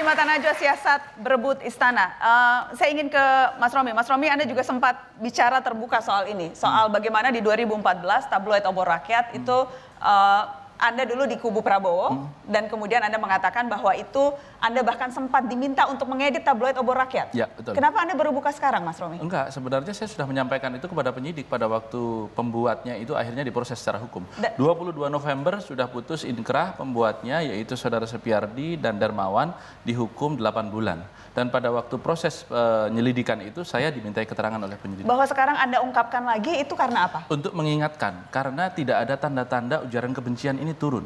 Mata Najwa siasat berebut istana. Uh, saya ingin ke Mas Romi. Mas Romi, Anda juga sempat bicara terbuka soal ini, soal hmm. bagaimana di 2014 tabloid obor rakyat hmm. itu uh, anda dulu di kubu Prabowo hmm. dan kemudian Anda mengatakan bahwa itu Anda bahkan sempat diminta untuk mengedit tabloid obor rakyat. Ya, betul. Kenapa Anda baru buka sekarang, Mas Romi? Enggak, sebenarnya saya sudah menyampaikan itu kepada penyidik pada waktu pembuatnya itu akhirnya diproses secara hukum. Da 22 November sudah putus inkrah pembuatnya yaitu saudara Sepiardi dan Darmawan dihukum 8 bulan. Dan pada waktu proses eh, penyelidikan uh, itu saya dimintai keterangan oleh penyidik. Bahwa sekarang Anda ungkapkan lagi itu karena apa? Untuk mengingatkan karena tidak ada tanda-tanda ujaran kebencian ini ini turun.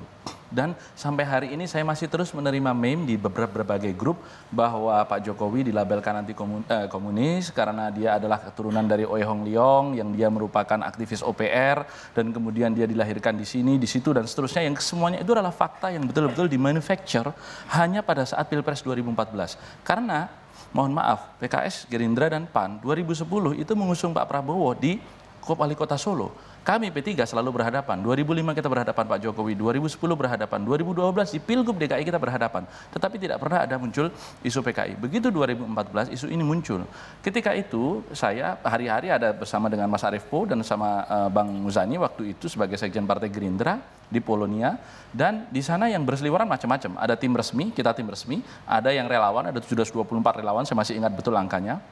Dan sampai hari ini saya masih terus menerima meme di beberapa berbagai grup bahwa Pak Jokowi dilabelkan anti eh, komunis karena dia adalah keturunan dari Oe Hong Leong yang dia merupakan aktivis OPR dan kemudian dia dilahirkan di sini, di situ dan seterusnya yang semuanya itu adalah fakta yang betul-betul di hanya pada saat Pilpres 2014. Karena mohon maaf PKS, Gerindra dan PAN 2010 itu mengusung Pak Prabowo di wali kota Solo kami P3 selalu berhadapan. 2005 kita berhadapan Pak Jokowi, 2010 berhadapan, 2012 di Pilgub DKI kita berhadapan. Tetapi tidak pernah ada muncul isu PKI. Begitu 2014 isu ini muncul. Ketika itu saya hari-hari ada bersama dengan Mas Arief Po dan sama eh, Bang Muzani waktu itu sebagai sekjen Partai Gerindra di Polonia dan di sana yang berseliweran macam-macam. Ada tim resmi, kita tim resmi, ada yang relawan, ada 724 relawan, saya masih ingat betul angkanya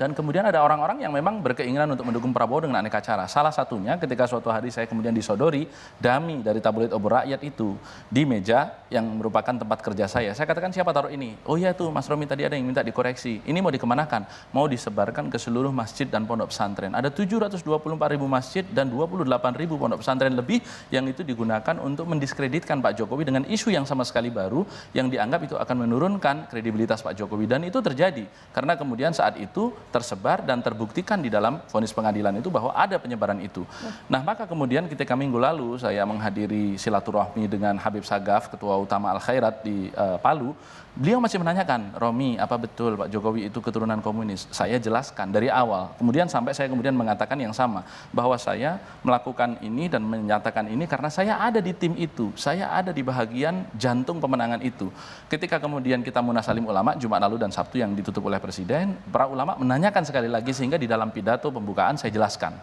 dan kemudian ada orang-orang yang memang berkeinginan untuk mendukung Prabowo dengan aneka cara. Salah satunya ketika suatu hari saya kemudian disodori dami dari tabloid obor rakyat itu di meja yang merupakan tempat kerja saya. Saya katakan siapa taruh ini? Oh iya tuh Mas Romi tadi ada yang minta dikoreksi. Ini mau dikemanakan? Mau disebarkan ke seluruh masjid dan pondok pesantren. Ada 724 ribu masjid dan 28 ribu pondok pesantren lebih yang itu digunakan untuk mendiskreditkan Pak Jokowi dengan isu yang sama sekali baru yang dianggap itu akan menurunkan kredibilitas Pak Jokowi. Dan itu terjadi karena kemudian saat itu tersebar dan terbuktikan di dalam vonis pengadilan itu bahwa ada penyebaran itu. Nah, maka kemudian ketika minggu lalu saya menghadiri silaturahmi dengan Habib Sagaf, Ketua Utama Al Khairat di uh, Palu, beliau masih menanyakan, "Romi, apa betul Pak Jokowi itu keturunan komunis?" Saya jelaskan dari awal. Kemudian sampai saya kemudian mengatakan yang sama bahwa saya melakukan ini dan menyatakan ini karena saya ada di tim itu. Saya ada di bahagian jantung pemenangan itu. Ketika kemudian kita munasalim ulama Jumat lalu dan Sabtu yang ditutup oleh presiden, para ulama menanyakan sekali lagi sehingga di dalam pidato pembukaan saya jelaskan.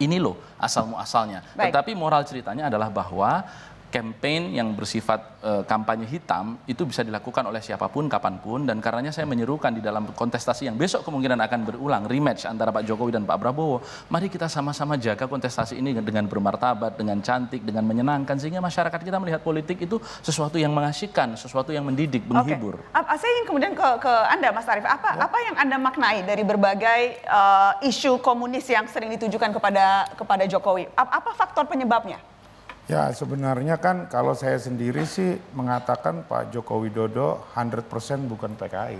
Ini loh asal muasalnya. Tetapi moral ceritanya adalah bahwa campaign yang bersifat e, kampanye hitam itu bisa dilakukan oleh siapapun kapanpun dan karenanya saya menyerukan di dalam kontestasi yang besok kemungkinan akan berulang rematch antara Pak Jokowi dan Pak Prabowo mari kita sama-sama jaga kontestasi ini dengan bermartabat dengan cantik dengan menyenangkan sehingga masyarakat kita melihat politik itu sesuatu yang mengasihkan sesuatu yang mendidik menghibur okay. saya ingin kemudian ke, ke Anda Mas Arief apa ya. apa yang Anda maknai dari berbagai uh, isu komunis yang sering ditujukan kepada kepada Jokowi apa faktor penyebabnya Ya sebenarnya kan kalau saya sendiri sih mengatakan Pak Joko Widodo 100% bukan PKI.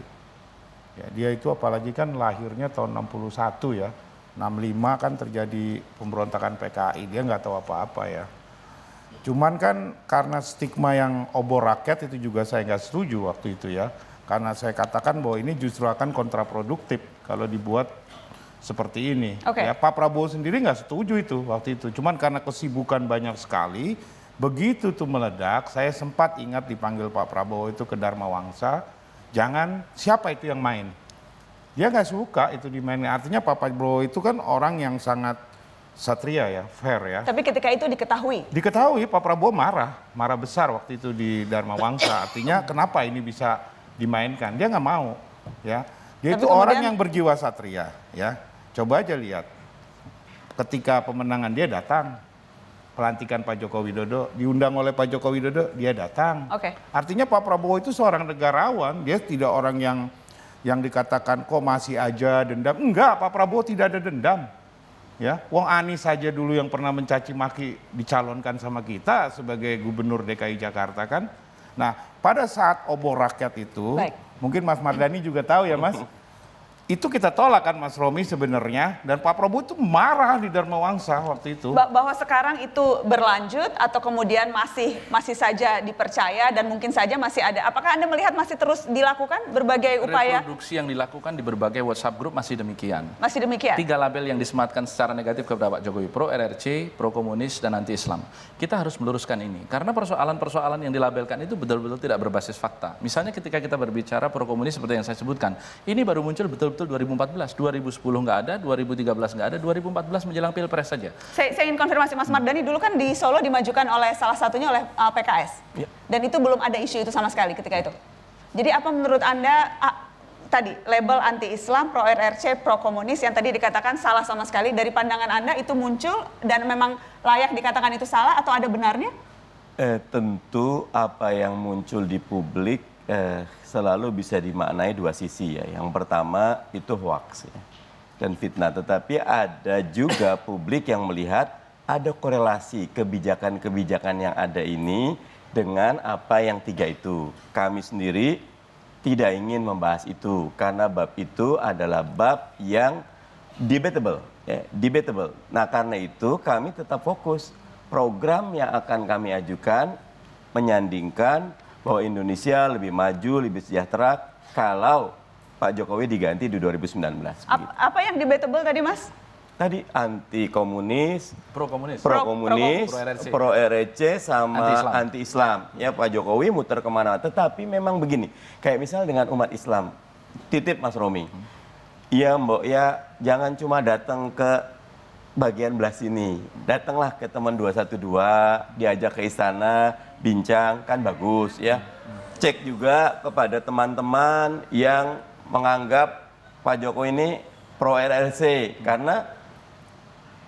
Ya, dia itu apalagi kan lahirnya tahun 61 ya. 65 kan terjadi pemberontakan PKI, dia nggak tahu apa-apa ya. Cuman kan karena stigma yang obor rakyat itu juga saya nggak setuju waktu itu ya. Karena saya katakan bahwa ini justru akan kontraproduktif kalau dibuat seperti ini. Okay. Ya, Pak Prabowo sendiri nggak setuju itu waktu itu. Cuman karena kesibukan banyak sekali, begitu tuh meledak, saya sempat ingat dipanggil Pak Prabowo itu ke Dharma Wangsa, jangan siapa itu yang main. Dia nggak suka itu dimainin. Artinya Pak Prabowo itu kan orang yang sangat satria ya, fair ya. Tapi ketika itu diketahui? Diketahui, Pak Prabowo marah. Marah besar waktu itu di Dharma Wangsa. Artinya kenapa ini bisa dimainkan? Dia nggak mau ya. Dia Tapi itu kemudian... orang yang berjiwa satria ya Coba aja lihat. Ketika pemenangan dia datang, pelantikan Pak Joko Widodo, diundang oleh Pak Joko Widodo, dia datang. Oke. Okay. Artinya Pak Prabowo itu seorang negarawan, dia tidak orang yang yang dikatakan kok masih aja dendam. Enggak, Pak Prabowo tidak ada dendam. Ya, Wong Anies saja dulu yang pernah mencaci maki dicalonkan sama kita sebagai gubernur DKI Jakarta kan. Nah, pada saat obor rakyat itu, Baik. mungkin Mas Mardani juga tahu ya Mas, itu kita tolak kan Mas Romi sebenarnya dan Pak Prabowo itu marah di Dharma Wangsa waktu itu. bahwa sekarang itu berlanjut atau kemudian masih masih saja dipercaya dan mungkin saja masih ada. Apakah Anda melihat masih terus dilakukan berbagai upaya? Reproduksi yang dilakukan di berbagai WhatsApp grup masih demikian. Masih demikian. Tiga label yang disematkan secara negatif kepada Pak Jokowi, pro RRC, pro komunis dan anti Islam. Kita harus meluruskan ini karena persoalan-persoalan yang dilabelkan itu betul-betul tidak berbasis fakta. Misalnya ketika kita berbicara pro komunis seperti yang saya sebutkan, ini baru muncul betul-betul betul 2014, 2010 nggak ada, 2013 nggak ada, 2014 menjelang pilpres saja. Saya, saya ingin konfirmasi Mas Mardani dulu kan di Solo dimajukan oleh salah satunya oleh uh, eh, PKS, ya. dan itu belum ada isu itu sama sekali ketika itu. Jadi apa menurut anda ah, tadi label anti Islam, pro RRC, pro komunis yang tadi dikatakan salah sama sekali dari pandangan anda itu muncul dan memang layak dikatakan itu salah atau ada benarnya? Eh, tentu apa yang muncul di publik eh, selalu bisa dimaknai dua sisi ya. Yang pertama itu hoax ya, dan fitnah. Tetapi ada juga publik yang melihat ada korelasi kebijakan-kebijakan yang ada ini dengan apa yang tiga itu. Kami sendiri tidak ingin membahas itu karena bab itu adalah bab yang debatable, ya, debatable. Nah karena itu kami tetap fokus program yang akan kami ajukan menyandingkan bahwa Indonesia lebih maju, lebih sejahtera kalau Pak Jokowi diganti di 2019. Ap begitu. Apa yang debatable tadi, Mas? Tadi anti komunis, pro komunis, pro komunis, pro, pro, pro RC, sama anti Islam. Anti -Islam. Ya Pak Jokowi muter kemana? Tetapi memang begini, kayak misal dengan umat Islam, titip Mas Romi, iya Mbok ya jangan cuma datang ke bagian belah sini. Datanglah ke teman 212, diajak ke istana, bincang, kan bagus ya. Cek juga kepada teman-teman yang menganggap Pak Jokowi ini pro rlc karena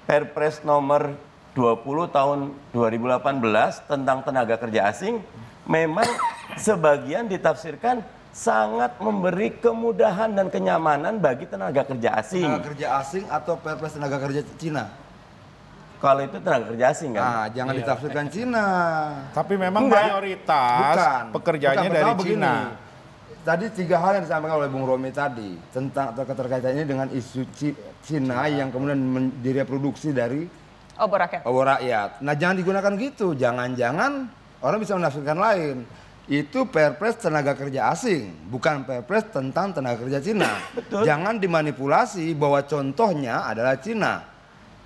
Perpres nomor 20 tahun 2018 tentang tenaga kerja asing memang sebagian ditafsirkan sangat memberi kemudahan dan kenyamanan bagi tenaga kerja asing. Tenaga kerja asing atau perpres tenaga kerja Cina? Kalau itu tenaga kerja asing kan? Nah, jangan iya. ditafsirkan Cina. Tapi memang Enggak. mayoritas Bukan. pekerjaannya Bukan, dari begini. Cina. Tadi tiga hal yang disampaikan oleh Bung Romi tadi tentang keterkaitannya dengan isu Cina yang kemudian direproduksi dari obor rakyat. Obor rakyat. Nah, jangan digunakan gitu. Jangan-jangan orang bisa menafsirkan lain itu perpres tenaga kerja asing, bukan perpres tentang tenaga kerja Cina. Betul. Jangan dimanipulasi bahwa contohnya adalah Cina.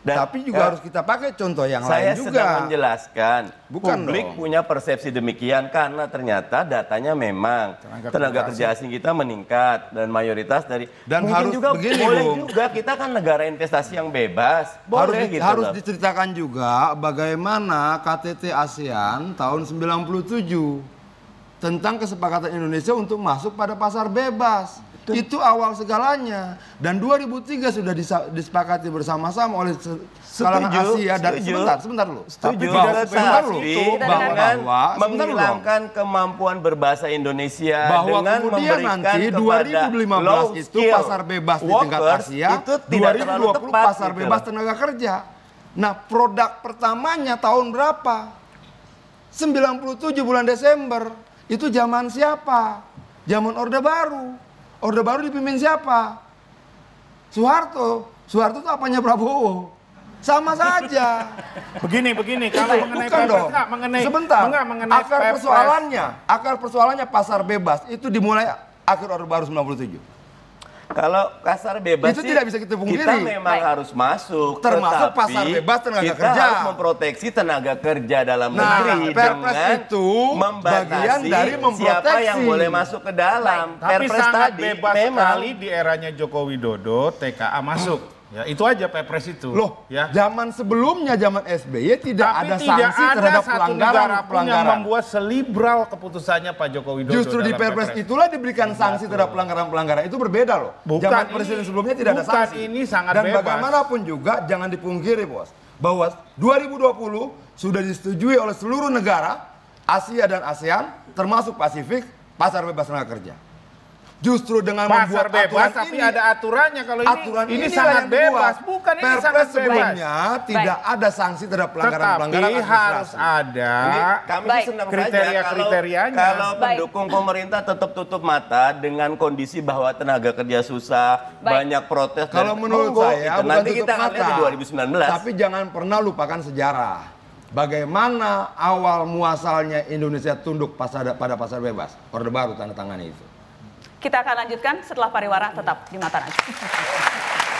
Dan, Tapi juga ya, harus kita pakai contoh yang lain juga. Saya sedang menjelaskan. Bukan publik dong. punya persepsi demikian karena ternyata datanya memang tenaga, tenaga kerja asing. asing kita meningkat dan mayoritas dari dan harus juga begini, boleh Bung. juga kita kan negara investasi yang bebas. Boleh harus gitu harus diceritakan juga bagaimana KTT ASEAN tahun 97 tentang kesepakatan Indonesia untuk masuk pada pasar bebas. Betul. Itu awal segalanya. Dan 2003 sudah disepakati bersama-sama oleh kalangan Asia dan setuju, sebentar, sebentar dulu. Setuju. Tapi bahwa, sebentar dulu. Bahwa, bahwa, sebentar menghilangkan kemampuan berbahasa Indonesia bahwa dengan kemudian nanti 2015 itu pasar bebas di tingkat Asia, itu 2020 tepat, gitu. pasar gitu. bebas tenaga kerja. Nah, produk pertamanya tahun berapa? 97 bulan Desember itu zaman siapa? Zaman Orde Baru. Orde Baru dipimpin siapa? Soeharto. Soeharto itu apanya Prabowo? Sama saja. Begini, begini. Kalau mengenai bukan dong. Enggak, mengenai, Sebentar. Enggak, mengenai akar persoalannya, akar persoalannya pasar bebas itu dimulai akhir Orde Baru 97. Kalau kasar bebas itu sih, tidak bisa kita pungkiri. Kita memang Baik. harus masuk. Termasuk pasar bebas tenaga kita kerja. Kita harus memproteksi tenaga kerja dalam nah, negeri Perpres dengan itu bagian dari memproteksi siapa yang boleh masuk ke dalam. Baik. Perpres Tapi sangat tadi bebas memang. sekali di eranya Joko Widodo TKA masuk. Ya, itu aja Perpres itu. Loh, ya. Zaman sebelumnya zaman SBY tidak Tapi ada tidak sanksi ada terhadap satu pelanggaran pelanggaran. yang membuat selibral keputusannya Pak Jokowi Dodo. Justru di Perpres, itulah diberikan Betul. sanksi terhadap pelanggaran-pelanggaran. Itu berbeda loh. Bukan zaman ini, presiden sebelumnya tidak bukan ada sanksi. ini sangat Dan bebas. bagaimanapun juga jangan dipungkiri, Bos, bahwa 2020 sudah disetujui oleh seluruh negara Asia dan ASEAN termasuk Pasifik pasar bebas tenaga kerja. Justru dengan Pasar membuat bebas, aturan tapi ini ada aturannya kalau ini aturan ini, ini sangat bebas, bukan ini Perpres bebas sebelumnya tidak Baik. ada sanksi terhadap pelanggaran-pelanggaran Tapi harus ada ini kami Baik. senang kriteria kriterianya. Kalau, kalau pendukung pemerintah tetap tutup mata dengan kondisi bahwa tenaga kerja susah, Baik. banyak protes. Kalau menurut saya bukan nanti kita mata, di 2019. Tapi jangan pernah lupakan sejarah bagaimana awal muasalnya Indonesia tunduk pada pasar bebas. Orde Baru tanda tangan itu. Kita akan lanjutkan setelah pariwara tetap di Mata Najib.